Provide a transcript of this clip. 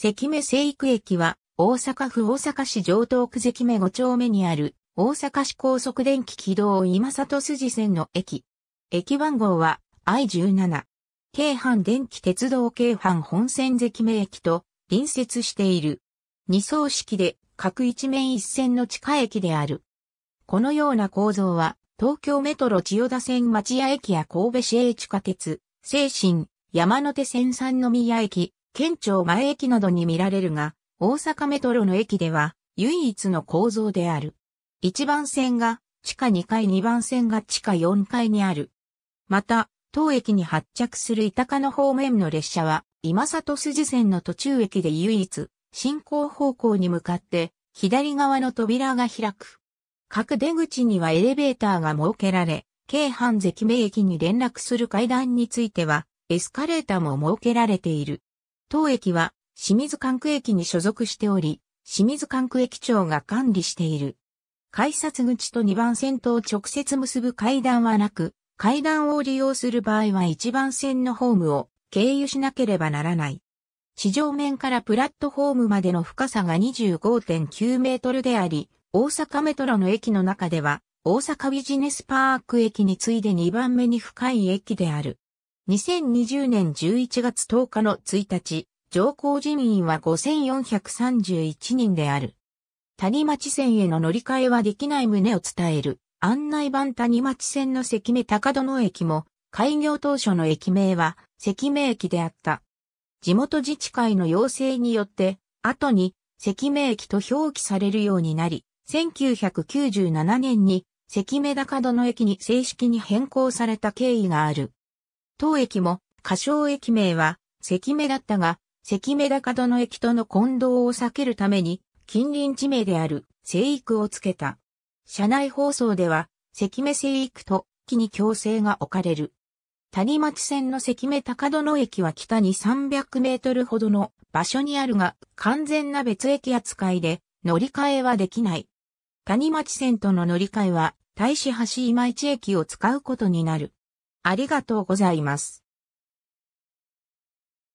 関目生育駅は、大阪府大阪市城東区関目5丁目にある、大阪市高速電気軌道今里筋線の駅。駅番号は I17。京阪電気鉄道京阪本線関目駅と隣接している。二層式で各一面一線の地下駅である。このような構造は、東京メトロ千代田線町屋駅や神戸市営地下鉄、静新、山手線三宮駅、県庁前駅などに見られるが、大阪メトロの駅では唯一の構造である。1番線が地下2階2番線が地下4階にある。また、当駅に発着する板鹿の方面の列車は、今里筋線の途中駅で唯一、進行方向に向かって、左側の扉が開く。各出口にはエレベーターが設けられ、京阪関名駅に連絡する階段については、エスカレーターも設けられている。当駅は清水管区駅に所属しており、清水管区駅長が管理している。改札口と2番線と直接結ぶ階段はなく、階段を利用する場合は1番線のホームを経由しなければならない。地上面からプラットホームまでの深さが25.9メートルであり、大阪メトロの駅の中では、大阪ビジネスパーク駅に次いで2番目に深い駅である。2020年11月10日の1日、上皇人員は5431人である。谷町線への乗り換えはできない旨を伝える案内版谷町線の関目高殿駅も開業当初の駅名は関目駅であった。地元自治会の要請によって後に関目駅と表記されるようになり、1997年に関目高殿駅に正式に変更された経緯がある。当駅も、仮称駅名は、関目だったが、関目高戸の駅との混同を避けるために、近隣地名である、生育をつけた。車内放送では、関目生育と、木に強制が置かれる。谷町線の関目高殿駅は北に300メートルほどの場所にあるが、完全な別駅扱いで乗り換えはできない。谷町線との乗り換えは、大使橋今市駅を使うことになる。ありがとうございます。